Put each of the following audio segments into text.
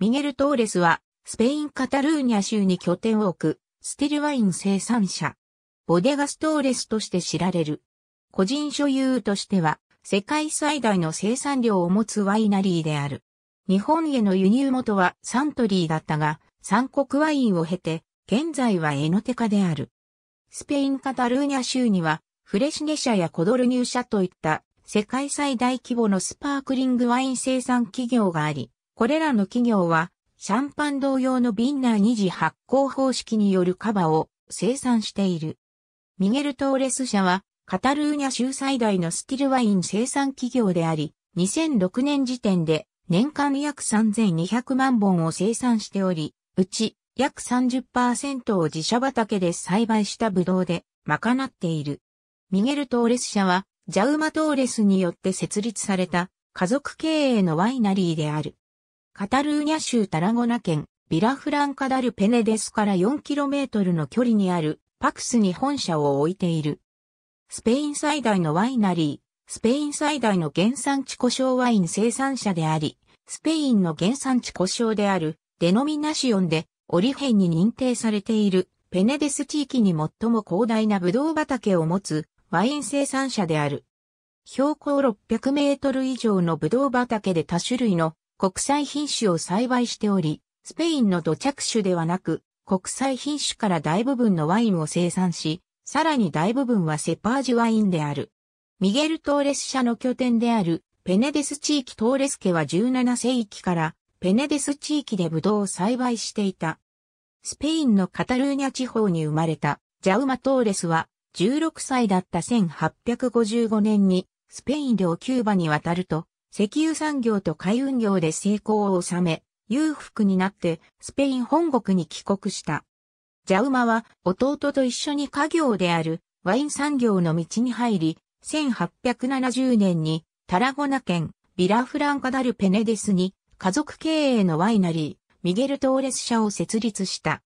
ミゲル・トーレスは、スペイン・カタルーニャ州に拠点を置く、スティルワイン生産者。ボデガス・トーレスとして知られる。個人所有としては、世界最大の生産量を持つワイナリーである。日本への輸入元はサントリーだったが、三国ワインを経て、現在はエノテカである。スペイン・カタルーニャ州には、フレシネ社やコドルニュー社といった世界最大規模のスパークリングワイン生産企業があり、これらの企業は、シャンパン同様のビンナー二次発酵方式によるカバを生産している。ミゲル・トーレス社は、カタルーニャ州最大のスティルワイン生産企業であり、2006年時点で年間約3200万本を生産しており、うち約30%を自社畑で栽培したブドウで賄っている。ミゲル・トーレス社は、ジャウマ・トーレスによって設立された家族経営のワイナリーである。カタルーニャ州タラゴナ県、ビラフランカダルペネデスから 4km の距離にあるパクスに本社を置いている。スペイン最大のワイナリー、スペイン最大の原産地故障ワイン生産者であり、スペインの原産地故障であるデノミナシオンでオリフェンに認定されているペネデス地域に最も広大なブドウ畑を持つワイン生産者である。標高600メートル以上のブドウ畑で多種類の国際品種を栽培しており、スペインの土着種ではなく、国際品種から大部分のワインを生産し、さらに大部分はセパージュワインである。ミゲル・トーレス社の拠点である、ペネデス地域トーレス家は17世紀から、ペネデス地域でブドウを栽培していた。スペインのカタルーニャ地方に生まれた、ジャウマ・トーレスは、16歳だった1855年に、スペイン領キューバに渡ると、石油産業と海運業で成功を収め、裕福になってスペイン本国に帰国した。ジャウマは弟と一緒に家業であるワイン産業の道に入り、1870年にタラゴナ県ビラフランカダルペネデスに家族経営のワイナリー、ミゲル・トーレス社を設立した。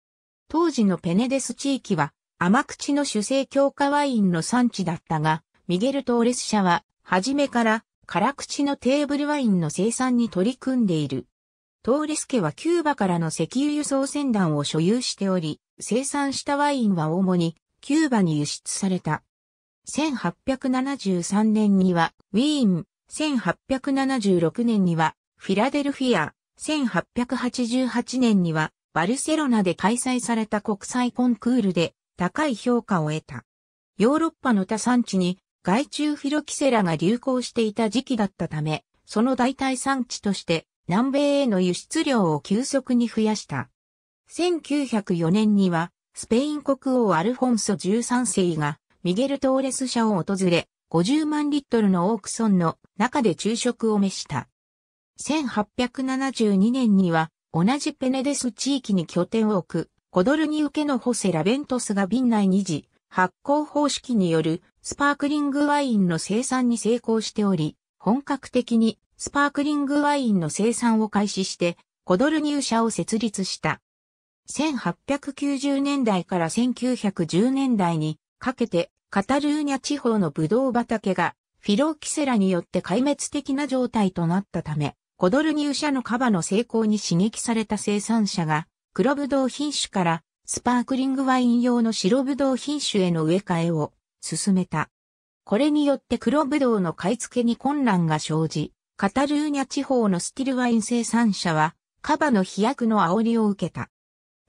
当時のペネデス地域は甘口の主成強化ワインの産地だったが、ミゲル・トーレス社は、初めから辛口のテーブルワインの生産に取り組んでいる。トーレス家はキューバからの石油輸送船団を所有しており、生産したワインは主にキューバに輸出された。1873年にはウィーン、1876年にはフィラデルフィア、1888年にはバルセロナで開催された国際コンクールで高い評価を得た。ヨーロッパの他産地に害虫フィロキセラが流行していた時期だったため、その代替産地として南米への輸出量を急速に増やした。1904年には、スペイン国王アルフォンソ13世が、ミゲル・トーレス社を訪れ、50万リットルのオークソンの中で昼食を召した。1872年には、同じペネデス地域に拠点を置く、コドルニウケのホセ・ラベントスが瓶内2次、発酵方式によるスパークリングワインの生産に成功しており、本格的にスパークリングワインの生産を開始して、コドルニュー社を設立した。1890年代から1910年代にかけてカタルーニャ地方のブドウ畑がフィローキセラによって壊滅的な状態となったため、コドルニュー社のカバの成功に刺激された生産者が黒ブドウ品種からスパークリングワイン用の白ぶどう品種への植え替えを進めた。これによって黒ぶどうの買い付けに困難が生じ、カタルーニャ地方のスティルワイン生産者は、カバの飛躍の煽りを受けた。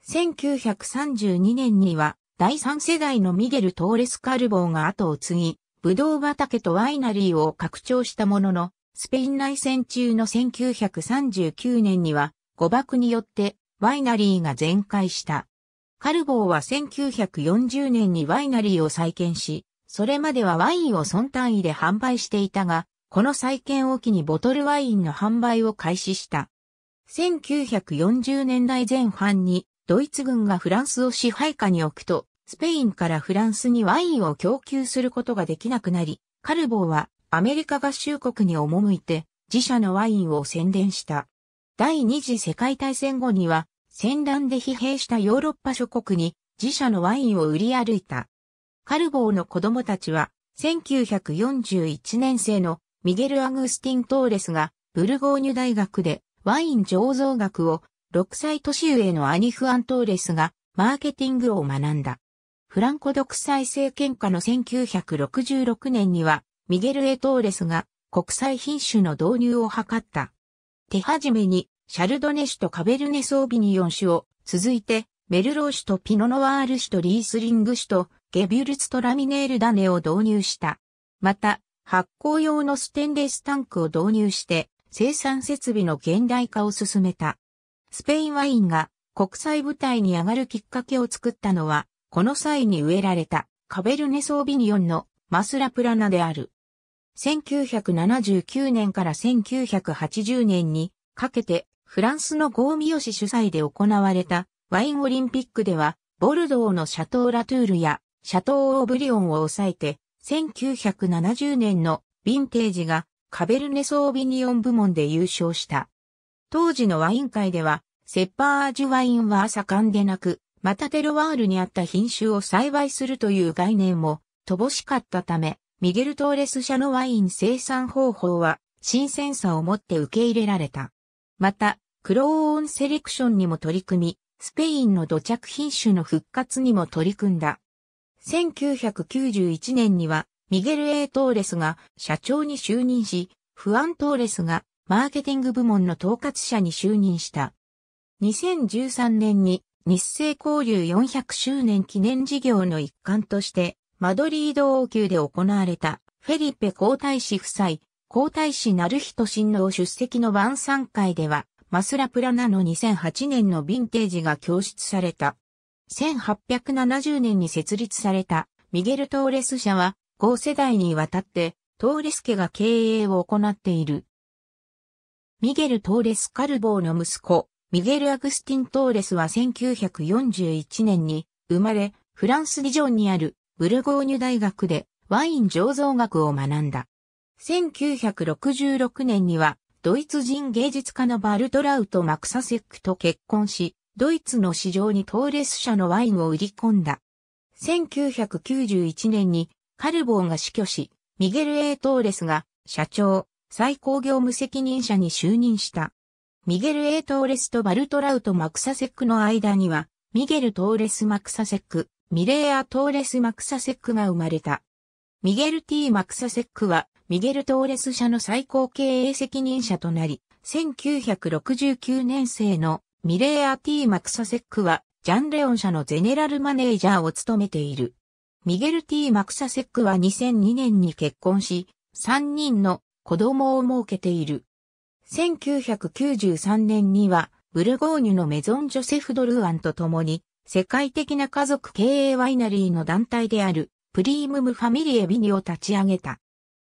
1932年には、第3世代のミゲル・トーレス・カルボーが後を継ぎ、ブドウ畑とワイナリーを拡張したものの、スペイン内戦中の1939年には、誤爆によってワイナリーが全壊した。カルボーは1940年にワイナリーを再建し、それまではワインを損単位で販売していたが、この再建を機にボトルワインの販売を開始した。1940年代前半にドイツ軍がフランスを支配下に置くと、スペインからフランスにワインを供給することができなくなり、カルボーはアメリカ合衆国に赴いて自社のワインを宣伝した。第二次世界大戦後には戦乱で疲弊したヨーロッパ諸国に自社のワインを売り歩いた。カルボーの子供たちは、1941年生のミゲル・アグスティン・トーレスがブルゴーニュ大学でワイン醸造学を6歳年上のアニフ・アントーレスがマーケティングを学んだ。フランコ独裁政権下の1966年にはミゲル・エ・トーレスが国際品種の導入を図った。手始めにシャルドネ種とカベルネソービニヨン種を、続いて、メルロー種とピノノワール種とリースリング種と、ゲビュルツとラミネール種を導入した。また、発酵用のステンレスタンクを導入して、生産設備の現代化を進めた。スペインワインが国際舞台に上がるきっかけを作ったのは、この際に植えられたカベルネソービニオンのマスラプラナである。1979年から1980年にかけてフランスのゴーミヨシ主催で行われたワインオリンピックでは、ボルドーのシャトー・ラトゥールやシャトー・オブリオンを抑えて、1970年のヴィンテージがカベルネ・ソービニオン部門で優勝した。当時のワイン界では、セッパーアジュワインは盛んでなく、またテロワールにあった品種を栽培するという概念も乏しかったため、ミゲル・トーレス社のワイン生産方法は新鮮さをもって受け入れられた。また、クローオンセレクションにも取り組み、スペインの土着品種の復活にも取り組んだ。1991年には、ミゲル・エートーレスが社長に就任し、フアン・トーレスがマーケティング部門の統括者に就任した。2013年に日清交流400周年記念事業の一環として、マドリード王宮で行われたフェリペ皇太子夫妻皇太子なる人親王出席の晩餐会では、マスラプラナの2008年のヴィンテージが供出された。1870年に設立されたミゲル・トーレス社は、5世代にわたって、トーレス家が経営を行っている。ミゲル・トーレス・カルボーの息子、ミゲル・アグスティン・トーレスは1941年に生まれ、フランス・ディジョンにあるブルゴーニュ大学でワイン醸造学を学んだ。1966年には、ドイツ人芸術家のバルトラウト・マクサセックと結婚し、ドイツの市場にトーレス社のワインを売り込んだ。1991年にカルボーが死去し、ミゲル・エ A・ トーレスが社長、最高業務責任者に就任した。ミゲル・エ A・ トーレスとバルトラウト・マクサセックの間には、ミゲル・トーレス・マクサセック、ミレーア・トーレス・マクサセックが生まれた。ミゲル・ T・ マクサセックはミゲル・トーレス社の最高経営責任者となり、1969年生のミレー・アティ・マクサセックは、ジャン・レオン社のゼネラルマネージャーを務めている。ミゲル・ティ・マクサセックは2002年に結婚し、3人の子供を設けている。1993年には、ブルゴーニュのメゾン・ジョセフ・ドルアンと共に、世界的な家族経営ワイナリーの団体である、プリームム・ファミリエ・ビニを立ち上げた。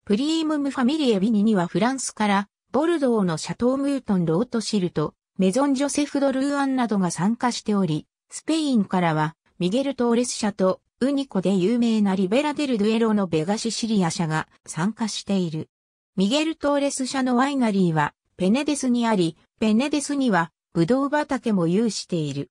プリームムファミリエビニにはフランスから、ボルドーのシャトームートンロートシルト、メゾンジョセフドルーアンなどが参加しており、スペインからは、ミゲル・トーレス社と、ウニコで有名なリベラデル・ドゥエロのベガシシリア社が参加している。ミゲル・トーレス社のワイナリーは、ペネデスにあり、ペネデスには、ブドウ畑も有している。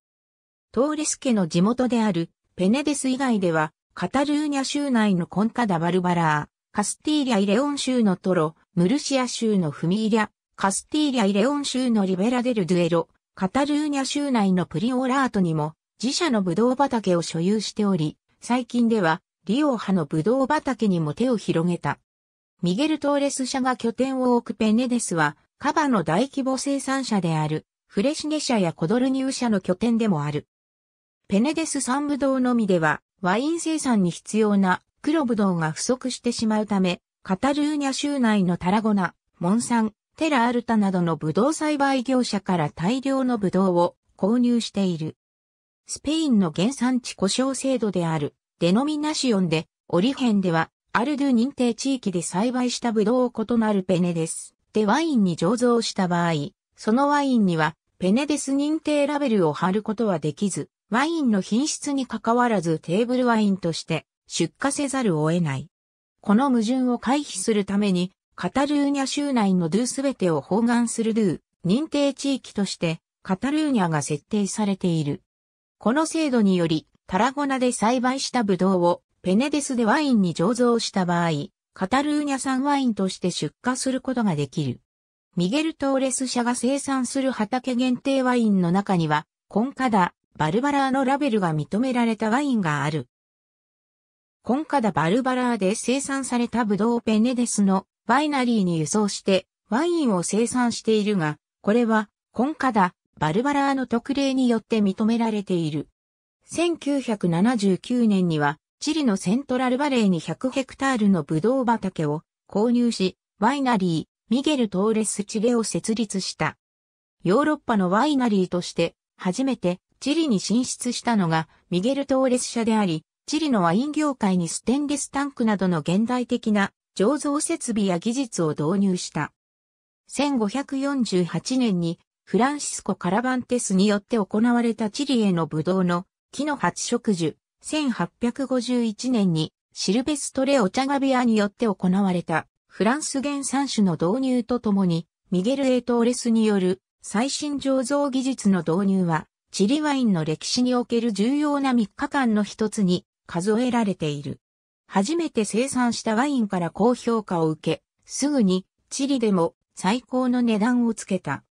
トーレス家の地元である、ペネデス以外では、カタルーニャ州内のコンカダ・バルバラカスティーリャ・イレオン州のトロ、ムルシア州のフミーリャ、カスティーリャ・イレオン州のリベラデル・ドゥエロ、カタルーニャ州内のプリオラートにも自社のブドウ畑を所有しており、最近ではリオ派ハのブドウ畑にも手を広げた。ミゲル・トーレス社が拠点を置くペネデスは、カバの大規模生産者である、フレシネ社やコドルニウ社の拠点でもある。ペネデス産ブドウのみでは、ワイン生産に必要な黒ぶどうが不足してしまうため、カタルーニャ州内のタラゴナ、モンサン、テラアルタなどのぶどう栽培業者から大量のぶどうを購入している。スペインの原産地故障制度である、デノミナシオンで、オリヘンでは、アルドゥ認定地域で栽培したぶどうを異なるペネです。でワインに醸造した場合、そのワインにはペネデス認定ラベルを貼ることはできず、ワインの品質に関わらずテーブルワインとして出荷せざるを得ない。この矛盾を回避するために、カタルーニャ州内のドゥすべてを包含するドゥ認定地域として、カタルーニャが設定されている。この制度により、タラゴナで栽培したブドウをペネデスでワインに醸造した場合、カタルーニャ産ワインとして出荷することができる。ミゲル・トーレス社が生産する畑限定ワインの中には、コンカダ、バルバラーのラベルが認められたワインがある。コンカダ・バルバラーで生産されたブドウペネデスのワイナリーに輸送してワインを生産しているが、これはコンカダ・バルバラーの特例によって認められている。1979年にはチリのセントラルバレーに100ヘクタールのブドウ畑を購入し、ワイナリー、ミゲル・トーレス・チレを設立した。ヨーロッパのワイナリーとして初めてチリに進出したのがミゲル・トーレス社であり、チリのワイン業界にステンレスタンクなどの現代的な醸造設備や技術を導入した。1548年にフランシスコ・カラバンテスによって行われたチリへのブドウの木の発植樹、1851年にシルベストレ・オチャガビアによって行われたフランス原産種の導入とともにミゲル・エトーレスによる最新醸造技術の導入はチリワインの歴史における重要な3日間の一つに数えられている。初めて生産したワインから高評価を受け、すぐにチリでも最高の値段をつけた。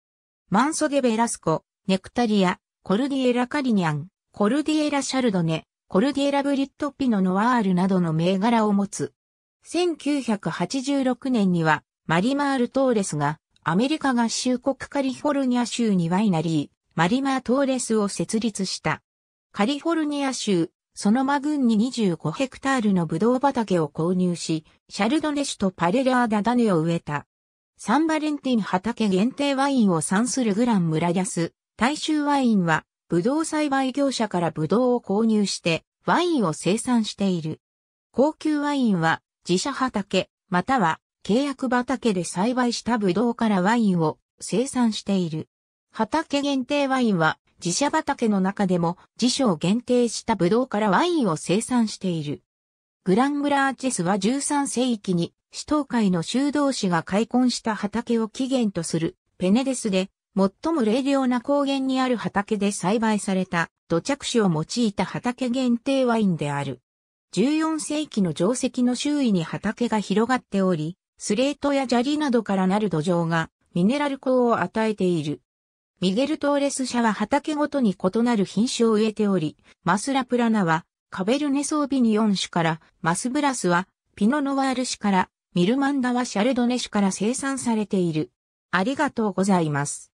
マンソデベラスコ、ネクタリア、コルディエラカリニャン、コルディエラシャルドネ、コルディエラブリットピノノワールなどの銘柄を持つ。1986年にはマリマール・トーレスがアメリカ合衆国カリフォルニア州にワイナリー、マリマー・トーレスを設立した。カリフォルニア州そのマ郡に25ヘクタールのブドウ畑を購入し、シャルドネ種とパレラーダダネを植えた。サンバレンティン畑限定ワインを産するグランム村安、大衆ワインは、ブドウ栽培業者からブドウを購入して、ワインを生産している。高級ワインは、自社畑、または、契約畑で栽培したブドウからワインを生産している。畑限定ワインは、自社畑の中でも自社を限定したブドウからワインを生産している。グラングラーチェスは13世紀に、首都会の修道士が開墾した畑を起源とする、ペネデスで、最も冷涼な高原にある畑で栽培された土着種を用いた畑限定ワインである。14世紀の定石の周囲に畑が広がっており、スレートや砂利などからなる土壌がミネラル鉱を与えている。ミゲル・トーレス社は畑ごとに異なる品種を植えており、マスラプラナはカベルネ・ソービニオン種から、マスブラスはピノ・ノワール種から、ミルマンダはシャルドネ種から生産されている。ありがとうございます。